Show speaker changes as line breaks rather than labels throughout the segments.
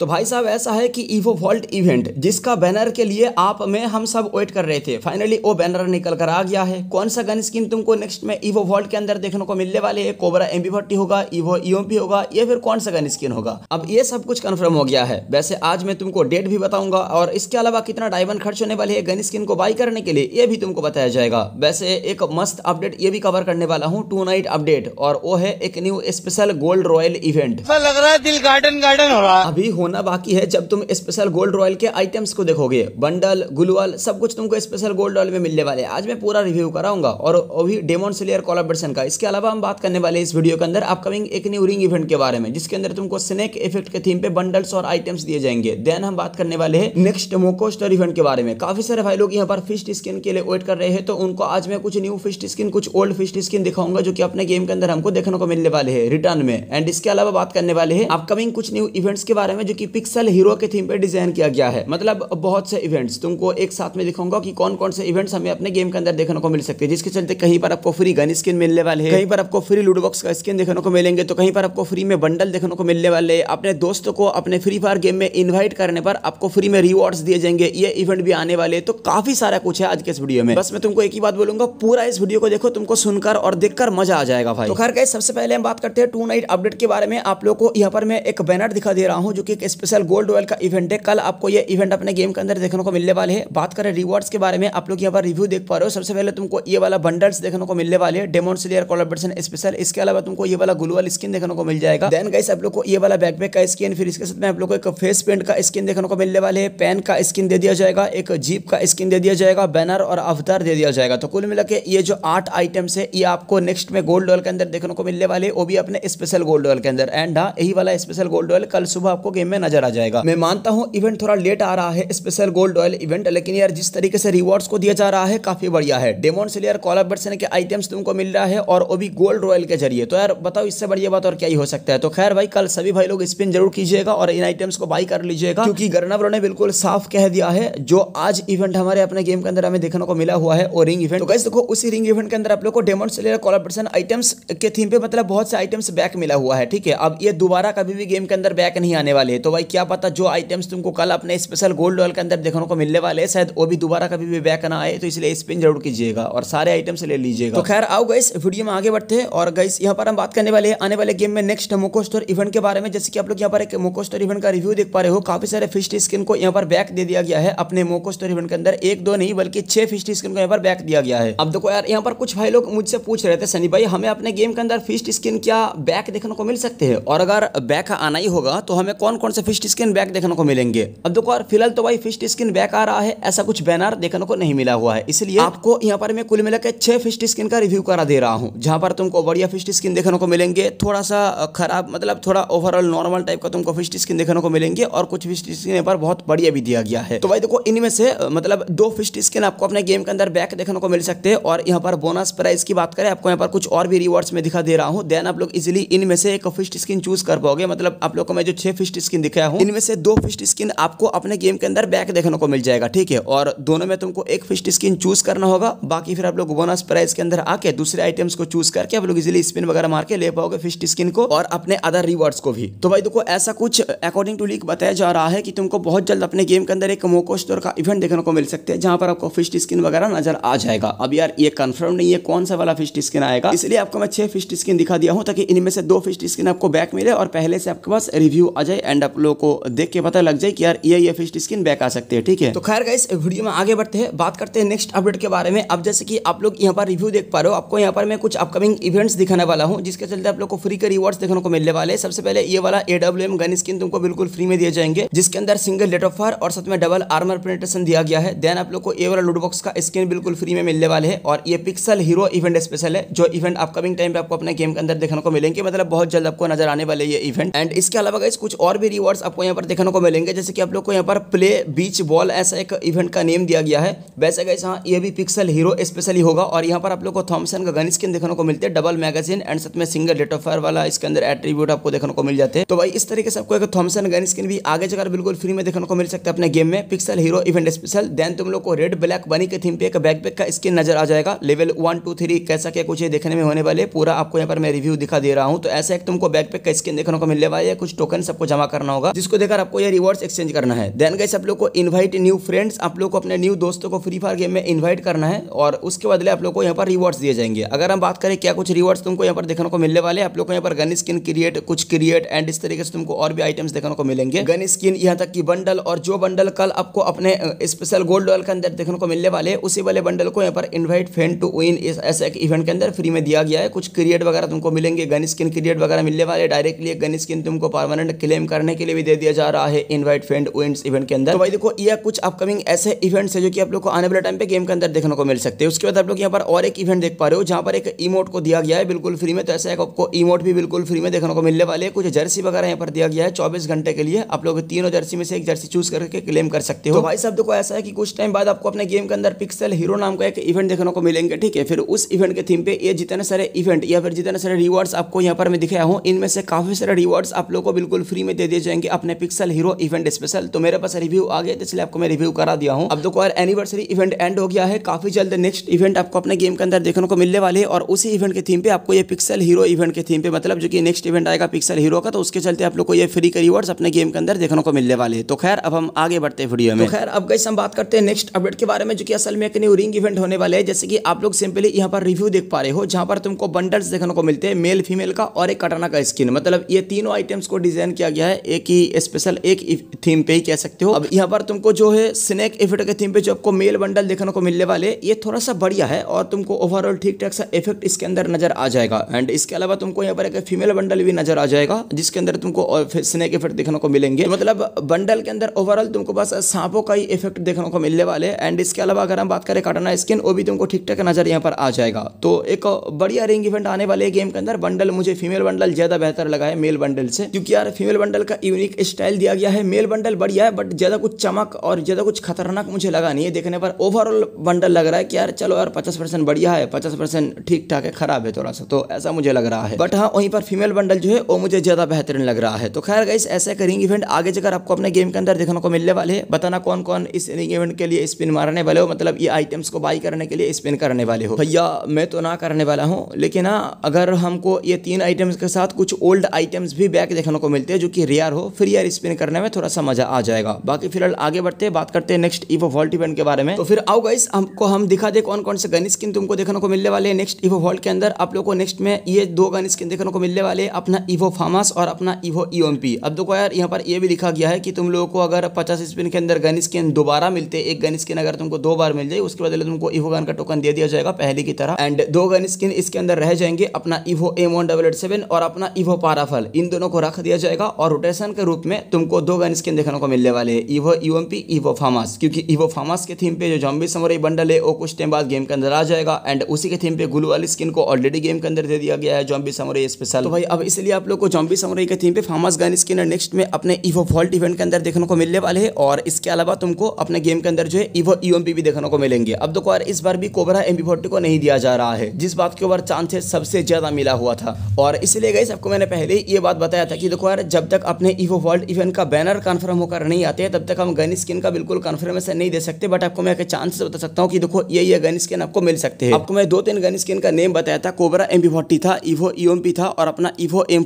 तो भाई साहब ऐसा है कि ईवो वॉल्ट इवेंट जिसका बैनर के लिए आप में हम सब वेट कर रहे थे फाइनली वो बैनर निकल कर आ गया है कौन सा गन स्किन तुमको नेक्स्ट में ईवो वॉल्ट के अंदर देखने को मिलने वाले है कोबरा एम फोर्टी होगा ईवो ईओपी e होगा या फिर कौन सा गन स्किन होगा अब ये सब कुछ कन्फर्म हो गया है वैसे आज मैं तुमको डेट भी बताऊंगा और इसके अलावा कितना डायमंड खर्च होने वाले है गन स्किन को बाई करने के लिए ये भी तुमको बताया जाएगा वैसे एक मस्त अपडेट ये भी कवर करने वाला हूँ टू नाइट अपडेट और वो है एक new special gold royal event लग रहा है दिल गार्डन गार्डन हो रहा अभी होना बाकी है जब तुम स्पेशल गोल्ड रॉयल के आइटम्स को देखोगे बंडल गुलवाल सब कुछ तुमको स्पेशल गोल्ड रॉयल में मिलने वाले हैं आज मैं पूरा रिव्यू कराऊंगा और अभी डेमोन सिलियर कोलाबरेशन का इसके अलावा हम बात करने वाले इस वीडियो के अंदर अपकमिंग एक न्यू रिंग इवेंट के बारे में जिसके अंदर तुमको स्नेक इफेक्ट के थीम पे बंडल्स और आइटम्स दिए जाएंगे देन हम बात करने वाले हैं नेक्स्ट मोको स्टोर इवेंट के बारे में काफी सारे भाई लोग यहाँ पर फिस्ट स्किन के लिए वेट कर रहे हैं तो उनको आज मैं कुछ न्यू फिस्ट स्किन कुछ ओल्ड फिस्ट स्किन दिखाऊंगा जो कि अपने गेम के अंदर हमको देखने को मिलने वाले हैं रिटर्न में एंड इसके अलावा बात करने वाले हैं अपकमिंग कुछ न्यू इवेंट्स के बारे में जो कि पिक्सल हीरो के थीम पे डिजाइन किया गया है मतलब बहुत से इवेंट्स तुमको एक साथ में दिखाऊंगा कि कौन कौन से इवेंट्स हमें अपने गेम के अंदर देखने को मिल सकते हैं जिसके चलते कहीं पर आपको फ्री गन स्किन मिलने वाले हैं कहीं पर आपको फ्री लूडबॉक्स का स्किन देखने को मिलेंगे तो कहीं पर आपको फ्री में बंडल देखने को मिलने वाले अपने दोस्तों को अपने फ्री फायर गेम में इन्वाइट करने पर आपको फ्री में रिवॉर्ड्स दिए जाएंगे ये इवेंट भी आने वाले तो काफी सारा कुछ है आज के इस वीडियो में बस मैं तुमको एक ही बात बोलूंगा पूरा इस वीडियो को देखो तुमको सुनकर और देखकर मजा आ जाएगा भाई तो खैर सबसे पहले हम बात करते हैं टू नाइट अपडेट के बारे में आप लोग को यहाँ पर मैं एक बैनर दिखा दे रहा हूँ जो कि स्पेशल गोल्ड ऑयल का इवेंट है कल आपको ये इवेंट अपने गेम के अंदर देखने को मिलने वाले है बात करें रिवॉर्ड्स के बारे में आप लोग यहाँ पर रिव्यू देख पा रहे हो सबसे पहले तुमको ये वाला बंडल्स देखने को मिलने वाले हैं डेमोन सिलियर कॉलोबरेशन स्पेशल इसके अलावा तुमको ये वाला ग्लूअल स्किन देखने को मिल जाएगा देन गाइस आप लोग को ये वाला बैकपैक का स्किन फिर इसके साथ में आप लोग को एक फेस पेंट का स्किन देखने को मिलने वाले है पेन का स्किन दे दिया जाएगा एक जीप का स्किन दे दिया जाएगा बैनर और अवतार दे दिया जाएगा तो कुल मिला के ये जो आठ आइटम्स है ये आपको नेक्स्ट में गोल्ड ऑयल के अंदर देखने को मिलने वाले वो भी अपने स्पेशल गोल्ड ऑयल के अंदर एंड हाँ यही वाला स्पेशल गोल्ड ऑयल कल सुबह आपको गेम में में नजर आ जाएगा मैं मानता हूँ इवेंट थोड़ा लेट आ रहा है स्पेशल गोल्ड ऑयल इवेंट लेकिन यार जिस तरीके से रिवॉर्ड्स को दिया जा रहा है काफी बढ़िया है डेमोन से यार कॉलर बर्सन के आइटम्स तुमको मिल रहा है और वो भी गोल्ड रॉयल के जरिए तो यार बताओ इससे बढ़िया बात और क्या ही हो सकता है तो खैर भाई कल सभी भाई लोग स्पिन जरूर कीजिएगा और इन आइटम्स को बाई कर लीजिएगा क्योंकि गर्नवरों ने बिल्कुल साफ कह दिया है जो आज इवेंट हमारे अपने गेम के अंदर हमें देखने को मिला हुआ है और रिंग इवेंट तो देखो उसी रिंग इवेंट के अंदर आप लोग को डेमोन सेलियर कॉलर आइटम्स के थीम पे मतलब बहुत से आइटम्स बैक मिला हुआ है ठीक है अब ये दोबारा कभी भी गेम के अंदर बैक नहीं आने वाले तो भाई क्या पता जो आइटम्स तुमको कल अपने स्पेशल गोल्ड ऑयल के अंदर देखने को मिलने वाले हैं शायद वो भी दोबारा कभी भी बैक ना आए तो इसलिए स्पिन जरूर कीजिएगा और सारे आइटम्स ले लीजिएगा तो खैर आओ गाइस वीडियो में आगे बढ़ते हैं और गाइस यहाँ पर हम बात करने वाले हैं आने वाले गेम में नेक्स्ट मोकोस्टोर इवेंट के बारे में जैसे कि आप लोग यहाँ पर एक मोकोस्टोर इवेंट का रिव्यू देख पा रहे हो काफी सारे फिस्ट स्किन को यहाँ पर बैक दे दिया गया है अपने मोकोस्टोर इवेंट के अंदर एक दो नहीं बल्कि छह फिस्ट स्किन को यहाँ पर बैक दिया गया है अब देखो यार यहाँ पर कुछ भाई लोग मुझसे पूछ रहे थे सनी भाई हमें अपने गेम के अंदर फिस्ट स्किन क्या बैक देखने को मिल सकते हैं और अगर बैक आना ही होगा तो हमें कौन कौन से फिस्ट स्किन बैक देखने को मिलेंगे अब देखो यार फिलहाल तो भाई फिस्ट स्किन बैक आ रहा है ऐसा कुछ बैनर देखने को नहीं मिला हुआ है इसलिए आपको यहाँ पर मैं कुल मिला के छह फिस्ट स्किन का रिव्यू करा दे रहा हूँ जहाँ पर तुमको बढ़िया फिस्ट स्किन देखने को मिलेंगे थोड़ा सा खराब मतलब थोड़ा ओवरऑल नॉर्मल टाइप का तुमको फिस्ट स्किन देखने को मिलेंगे और कुछ फिस्ट स्किन पर बहुत बढ़िया भी दिया गया है तो भाई देखो इनमें से मतलब दो फिस्ट स्किन आपको अपने गेम के अंदर बैक देखने को मिल सकते हैं और यहाँ पर बोनस प्राइस की बात करें आपको यहाँ पर कुछ और भी रिवॉर्ड्स में दिखा दे रहा हूँ देन आप लोग इजिली इनमें से एक फिस्ट स्किन चूज कर पाओगे मतलब आप लोग को मैं जो छह फिस्ट स्किन दिखाया हूँ इनमें से दो फिस्ट स्किन आपको अपने गेम के अंदर बैक देखने को मिल जाएगा ठीक है और दोनों में तुमको एक फिस्ट स्किन चूज करना होगा बाकी फिर आप लोग बोनस प्राइस के अंदर आके दूसरे आइटम्स को चूज करके आप लोग इजिली स्पिन वगैरह मार के ले पाओगे फिस्ट स्किन को और अपने अदर रिवॉर्ड्स को भी तो भाई देखो ऐसा कुछ अकॉर्डिंग टू लीक बताया जा रहा है कि तुमको बहुत जल्द अपने गेम के अंदर एक मोको स्टोर का इवेंट देखने को मिल सकते हैं जहां पर आपको फिस्ट स्किन वगैरह नजर आ जाएगा अब यार ये कंफर्म नहीं है कौन सा वाला फिस्ट स्किन आएगा इसलिए आपको मैं छह फिस्ट स्किन दिखा दिया हूँ ताकि इनमें से दो फिस्ट स्किन आपको बैक मिले और पहले से आपके पास रिव्यू आ जाए एंड आप लोगों को देख के पता लग जाए कि यार ये ये फिस्ट स्किन बैक आ सकते हैं ठीक है तो खैर गाइस वीडियो में आगे बढ़ते हैं बात करते हैं नेक्स्ट अपडेट के बारे में अब जैसे कि आप लोग यहाँ पर रिव्यू देख पा रहे हो आपको यहाँ पर मैं कुछ अपकमिंग इवेंट्स दिखाने वाला हूँ जिसके चलते आप लोग को फ्री के रिवॉर्ड्स देखने को मिलने वाले सबसे पहले ये वाला ए डब्ल्यू गन स्किन तुमको बिल्कुल फ्री में दिए जाएंगे जिसके अंदर सिंगल लेट ऑफ फायर और साथ में डबल आर्मर प्रिंटेशन दिया गया है देन आप लोग को ये वाला लूटबॉक्स का स्किन बिल्कुल फ्री में मिलने वाले है और ये पिक्सल हीरो इवेंट स्पेशल है जो इवेंट अपकमिंग टाइम पे आपको अपने गेम के अंदर देखने को मिलेंगे मतलब बहुत जल्द आपको नजर आने वाले ये इवेंट एंड इसके अलावा कुछ और भी सारे रिवॉर्ड्स आपको यहाँ पर देखने को मिलेंगे जैसे कि आप लोग को यहाँ पर प्ले बीच बॉल ऐसा एक इवेंट का नेम दिया गया है वैसे गए हाँ ये भी पिक्सल हीरो स्पेशली होगा और यहाँ पर आप लोग को थॉमसन का गन स्किन देखने को मिलते हैं डबल मैगजीन एंड साथ में सिंगल डेट ऑफ फायर वाला इसके अंदर एट्रीब्यूट आपको देखने को मिल जाते हैं तो भाई इस तरीके से आपको एक थॉमसन गन स्किन भी आगे जगह बिल्कुल फ्री में देखने को मिल सकता है अपने गेम में pixel hero event special then तुम लोग को रेड ब्लैक बनी के थीम पे एक बैकपैक का स्किन नजर आ जाएगा लेवल वन टू थ्री कैसा क्या कुछ देखने में होने वाले पूरा आपको यहाँ पर मैं रिव्यू दिखा दे रहा हूँ तो ऐसा एक तुमको बैकपैक का स्किन देखने को मिलने वाला है कुछ टोकन सबको जमा करना करना होगा जिसको देखकर आपको ये रिवॉर्ड्स एक्सचेंज करना है देन गाइस आप लोग को इनवाइट न्यू फ्रेंड्स आप लोग को अपने न्यू दोस्तों को फ्री फायर गेम में इन्वाइट करना है और उसके बदले आप लोग को यहाँ पर रिवॉर्ड्स दिए जाएंगे अगर हम बात करें क्या कुछ रिवॉर्ड्स तुमको यहाँ पर देखने को मिलने वाले आप लोग को यहाँ पर गन स्किन क्रिएट कुछ क्रिएट एंड इस तरीके से तुमको और भी आइटम्स देखने को मिलेंगे गन स्किन यहाँ तक की बंडल और जो बंडल कल आपको अपने स्पेशल गोल्ड डॉल के अंदर देखने को मिलने वाले उसी वाले बंडल को यहाँ पर इन्वाइट फ्रेंड टू विन ऐसे एक इवेंट के अंदर फ्री में दिया गया है कुछ क्रिएट वगैरह तुमको मिलेंगे गन स्किन क्रिएट वगैरह मिलने वाले डायरेक्टली गन स्किन तुमको परमानेंट क्लेम करने के लिए भी दे दिया जा रहा है इनवाइट फ्रेंड विंस इवेंट के अंदर तो भाई देखो ये कुछ अपकमिंग ऐसे इवेंट्स है जो कि आप लोग को आने वाले टाइम पे गेम के अंदर देखने को मिल सकते हैं उसके बाद आप लोग यहाँ पर और एक इवेंट देख पा रहे हो जहाँ पर एक इमोट को दिया गया है बिल्कुल फ्री में तो ऐसा आपको इमोट भी बिल्कुल फ्री में देखने को मिलने वाले कुछ जर्सी वगैरह यहाँ पर दिया गया है चौबीस घंटे के लिए आप लोग तीनों जर्सी में से एक जर्सी चूज करके क्लेम कर सकते हो तो भाई साहब देखो ऐसा है कि कुछ टाइम बाद आपको अपने गेम के अंदर पिक्सल हीरो नाम का एक इवेंट देखने को मिलेंगे ठीक है फिर उस इवेंट के थीम पे ये जितने सारे इवेंट या फिर जितने सारे रिवॉर्ड्स आपको यहाँ पर मैं दिखाया हूँ इनमें से काफी सारे रिवॉर्ड्स आप लोगों को बिल्कुल फ्री में दे दिए जाएंगे अपने पिक्सल हीरो इवेंट स्पेशल तो मेरे पास रिव्यू आ गया इसलिए आपको मैं रिव्यू करा दिया हूँ अब दो एनिवर्सरी इवेंट एंड हो गया है काफी जल्द नेक्स्ट इवेंट आपको अपने गेम के अंदर देखने को मिलने वाले और उसी इवेंट के थीम पे आपको ये पिक्सल हीरो इवेंट के थीम पे मतलब जो कि नेक्स्ट इवेंट आएगा पिक्सल हीरो का तो उसके चलते आप लोग को ये फ्री के रिवॉर्ड्स अपने गेम के अंदर देखने को मिलने वाले तो खैर अब हम आगे बढ़ते हैं वीडियो में तो खैर अब गई हम बात करते हैं नेक्स्ट अपडेट के बारे में जो कि असल में एक न्यू रिंग इवेंट होने वाले हैं जैसे कि आप लोग सिंपली यहाँ पर रिव्यू देख पा रहे हो जहाँ पर तुमको बंडल्स देखने को मिलते हैं मेल फीमेल का और एक कटाना का स्किन मतलब ये तीनों आइटम्स को डिजाइन किया गया है एक ही स्पेशल एक थीम पे ही कह सकते हो अब यहाँ पर तुमको जो है स्नैक इफेक्ट के थीम पे जो आपको मेल बंडल देखने को मिलने वाले ये थोड़ा सा बढ़िया है और तुमको ओवरऑल ठीक ठाक सा इफेक्ट इसके अंदर नजर आ जाएगा एंड इसके अलावा तुमको यहाँ पर एक फीमेल बंडल भी नजर आ जाएगा जिसके अंदर तुमको स्नैक इफेक्ट देखने को मिलेंगे तो मतलब बंडल के अंदर ओवरऑल तुमको बस सांपों का ही इफेक्ट देखने को मिलने वाले एंड इसके अलावा अगर हम बात करें काटना स्किन वो भी तुमको ठीक ठाक नजर यहाँ पर आ जाएगा तो एक बढ़िया रिंग इवेंट आने वाले गेम के अंदर बंडल मुझे फीमेल बंडल ज्यादा बेहतर लगा है मेल बंडल से क्योंकि यार फीमेल बंडल का यूनिक स्टाइल दिया गया है मेल बंडल बढ़िया है बट ज़्यादा कुछ चमक और ज़्यादा कुछ खतरनाक मुझे लगा नहीं है देखने पर ओवरऑल बंडल लग रहा है कि यार चलो यार पचास परसेंट बढ़िया है पचास परसेंट ठीक ठाक है खराब है थोड़ा सा तो ऐसा मुझे लग रहा है बट हाँ वहीं पर फीमेल बंडल जो है वो मुझे ज़्यादा बेहतरीन लग रहा है तो खैर गाइस ऐसे एक रिंग इवेंट आगे जगह आपको अपने गेम के अंदर देखने को मिलने वाले हैं बताना कौन कौन इस रिंग इवेंट के लिए स्पिन मारने वाले हो मतलब ये आइटम्स को बाई करने के लिए स्पिन करने वाले हो भैया मैं तो ना करने वाला हूँ लेकिन हाँ अगर हमको ये तीन आइटम्स के साथ कुछ ओल्ड आइटम्स भी बैक देखने को मिलते हैं जो कि रेयर हो फिर यार स्पिन करने में थोड़ा सा मजा आ जाएगा बाकी फिलहाल आगे बढ़ते बात करते हैं नेक्स्ट इवो वॉल्ट इवेंट के बारे में तो फिर आओ गाइस हमको हम दिखा दे कौन कौन से गन स्किन तुमको देखने को मिलने वाले नेक्स्ट इवो वॉल्ट के अंदर आप लोग को नेक्स्ट में ये दो गन स्किन देखने को मिलने वाले अपना इवो फार्मास और अपना इवो ईओमपी e अब देखो यार यहाँ पर यह भी लिखा गया है कि तुम लोगों को अगर पचास स्पिन के अंदर गन स्किन दोबारा मिलते एक गन स्किन अगर तुमको दो बार मिल जाए उसके बदले तुमको इवो गन का टोकन दे दिया जाएगा पहले की तरह एंड दो गन स्किन इसके अंदर रह जाएंगे अपना इवो एम और अपना इवो पाराफल इन दोनों को रख दिया जाएगा और रोटेशन कॉम्बिनेशन के रूप में तुमको दो गन स्किन देखने को मिलने वाले हैं evo U M P evo फार्मास क्योंकि ईवो फार्मास के थीम पे जो जॉम्बी समरी बंडल है वो कुछ टाइम बाद गेम के अंदर आ जाएगा एंड उसी के थीम पे गुलू वाली स्किन को ऑलरेडी गेम के अंदर दे दिया गया है जॉम्बी समरी स्पेशल तो भाई अब इसलिए आप लोग को जॉम्बी समरी के थीम पे फार्मास गन स्किन नेक्स्ट में अपने ईवो फॉल्ट इवेंट के अंदर देखने को मिलने वाले हैं और इसके अलावा तुमको अपने गेम के अंदर जो है ईवो यू e भी देखने को मिलेंगे अब देखो यार इस बार भी कोबरा एम को नहीं दिया जा रहा है जिस बात के ऊपर चांसेस सबसे ज्यादा मिला हुआ था और इसलिए गई सबको मैंने पहले ही ये बात बताया था कि देखो यार जब तक अपने अपने ईवो वर्ल्ड इवेंट का बैनर कन्फर्म होकर नहीं आते हैं तब तक हम गन स्किन का बिल्कुल कन्फर्मेशन नहीं दे सकते बट आपको मैं चांस बता सकता हूँ कि देखो ये ये गन स्किन आपको मिल सकते हैं हाँ। आपको मैं दो तीन गन स्किन का नेम बताया था कोबरा एम था ईवो ई e था और अपना ईवो एम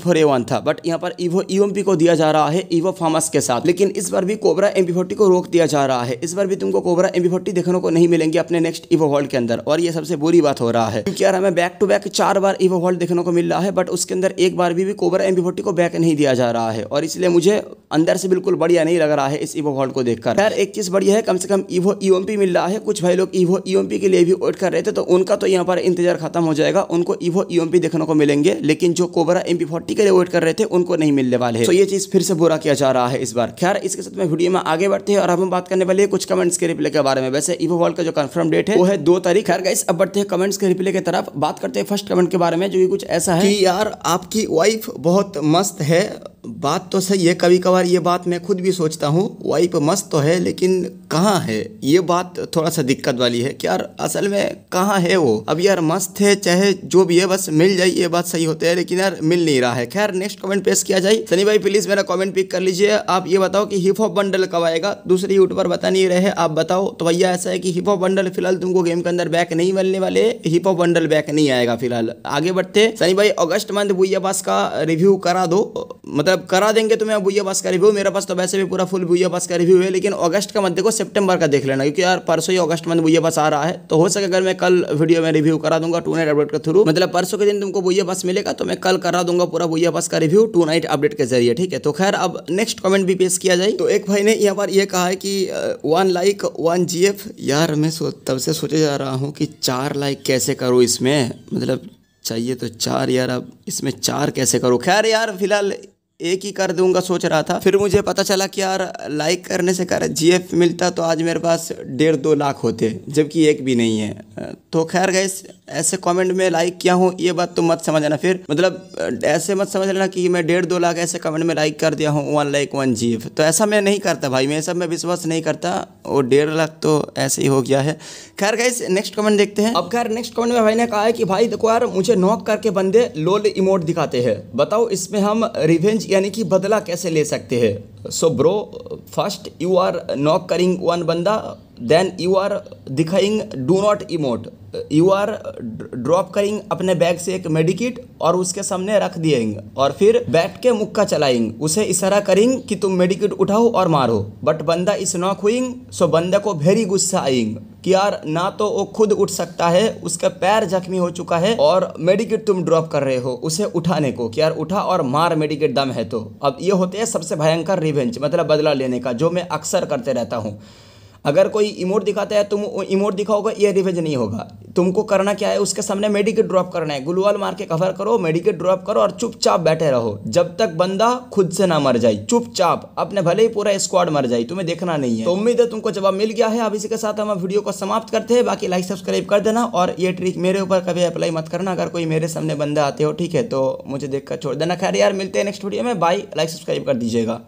था बट यहाँ पर ईवो ई e को दिया जा रहा है ईवो फार्मस के साथ लेकिन इस बार भी कोबरा एम को रोक दिया जा रहा है इस बार भी तुमको कोबरा एम देखने को नहीं मिलेंगे अपने नेक्स्ट ईवो वर्ल्ड के अंदर और ये सबसे बुरी बात हो रहा है क्योंकि यार हमें बैक टू बैक चार बार ईवो वर्ल्ड देखने को मिल रहा है बट उसके अंदर एक बार भी कोबरा एम को बैक नहीं दिया जा रहा है और इसलिए मुझे अंदर से बिल्कुल बढ़िया नहीं लग रहा है इस ईवो वॉल्ट को देखकर यार एक चीज़ बढ़िया है कम से कम ईवो ई e मिल रहा है कुछ भाई लोग ईवो ई e के लिए भी वेट कर रहे थे तो उनका तो यहाँ पर इंतजार खत्म हो जाएगा उनको ईवो ई e देखने को मिलेंगे लेकिन जो कोबरा एम के लिए वेट कर रहे थे उनको नहीं मिलने वाले हैं तो ये चीज़ फिर से बुरा किया जा रहा है इस बार खैर इसके साथ में वीडियो में आगे बढ़ते हैं और हम बात करने वाले कुछ कमेंट्स के रिप्ले के बारे में वैसे ईवो वॉल्ट का जो कन्फर्म डेट है वो है दो तारीख खैर गाइस अब बढ़ते हैं कमेंट्स के रिप्ले की तरफ बात करते हैं फर्स्ट कमेंट के बारे में जो कुछ ऐसा है कि यार आपकी वाइफ बहुत मस्त है बात तो सही है कभी कभार ये बात मैं खुद भी सोचता हूँ वाइप मस्त तो है लेकिन कहाँ है ये बात थोड़ा सा दिक्कत वाली है कि यार असल में कहाँ है वो अब यार मस्त है चाहे जो भी है बस मिल जाए ये बात सही होती है लेकिन यार मिल नहीं रहा है खैर नेक्स्ट कमेंट पेश किया जाए सनी भाई प्लीज मेरा कमेंट पिक कर लीजिए आप ये बताओ कि हिप हॉप बंडल कब आएगा दूसरे यूट्यूबर बता नहीं रहे आप बताओ तो भैया ऐसा है कि हिप हॉप बंडल फिलहाल तुमको गेम के अंदर बैक नहीं मिलने वाले हिप हॉप बंडल बैक नहीं आएगा फिलहाल आगे बढ़ते सनी भाई अगस्त मंथ भूया पास का रिव्यू करा दो मतलब करा देंगे तुम्हें भूया पास का रिव्यू मेरे पास तो वैसे भी पूरा फुल भूया पास का रिव्यू है लेकिन अगस्त का मध्य को सितंबर का देख लेना क्योंकि यार परसों ही अगस्त मंथ भैया बस आ रहा है तो हो सके अगर मैं कल वीडियो में रिव्यू करा दूंगा टू नाइट अपडेट के थ्रू मतलब परसों के दिन तुमको भैया बस मिलेगा तो मैं कल करा दूंगा पूरा भैया बस का रिव्यू टू नाइट अपडेट के जरिए ठीक है तो खैर अब नेक्स्ट कमेंट भी पेश किया जाए तो एक भाई ने यहाँ पर यह कहा कि वन लाइक वन जी यार मैं तब से सोचे जा रहा हूँ कि चार लाइक कैसे करूँ इसमें मतलब चाहिए तो चार यार अब इसमें चार कैसे करूँ खैर यार फिलहाल एक ही कर दूंगा सोच रहा था फिर मुझे पता चला कि यार लाइक करने से कर जी मिलता तो आज मेरे पास डेढ़ दो लाख होते जबकि एक भी नहीं है तो खैर गए ऐसे कमेंट में लाइक किया हूँ ये बात तो मत समझ लेना फिर मतलब ऐसे मत समझ लेना कि मैं डेढ़ दो लाख ऐसे कमेंट में लाइक कर दिया हूँ वन लाइक वन जीव तो ऐसा मैं नहीं करता भाई मैं सब मैं विश्वास नहीं करता वो डेढ़ लाख तो ऐसे ही हो गया है खैर गाइस नेक्स्ट कमेंट देखते हैं अब खैर नेक्स्ट कमेंट में भाई ने कहा है कि भाई देखो यार मुझे नॉक करके बंदे लोल इमोट दिखाते हैं बताओ इसमें हम रिवेंज यानी कि बदला कैसे ले सकते हैं so bro first you are knock करिंग वन बंदा देन यू आर दिखाइंग do not emote you are drop करिंग अपने बैग से एक मेडिकिट और उसके सामने रख दिएंग और फिर बैठ के मुक्का चलाएंगे उसे इशारा करेंगे कि तुम मेडिकिट उठाओ और मारो बट बंदा इस नॉक हुई सो बंदा को भेरी गुस्सा आएंगे कि यार ना तो वो खुद उठ सकता है उसका पैर जख्मी हो चुका है और मेडिकेट तुम ड्रॉप कर रहे हो उसे उठाने को कि यार उठा और मार मेडिकेट दम है तो अब ये होते हैं सबसे भयंकर रिवेंज मतलब बदला लेने का जो मैं अक्सर करते रहता हूँ अगर कोई इमोट दिखाता है तुम इमोट दिखाओगे ये रिवेज नहीं होगा तुमको करना क्या है उसके सामने मेडिकेट ड्रॉप करना है गुलवाल मार के कवर करो मेडिकेट ड्रॉप करो और चुपचाप बैठे रहो जब तक बंदा खुद से ना मर जाए चुपचाप अपने भले ही पूरा स्क्वाड मर जाए तुम्हें देखना नहीं है तो उम्मीद है तुमको जवाब मिल गया है अब इसी के साथ हम वीडियो को समाप्त करते हैं बाकी लाइक सब्सक्राइब कर देना और ये ट्रिक मेरे ऊपर कभी अप्लाई मत करना अगर कोई मेरे सामने बंदा आते हो ठीक है तो मुझे देखकर छोड़ देना खैर यार मिलते हैं नेक्स्ट वीडियो में बाई लाइक सब्सक्राइब कर दीजिएगा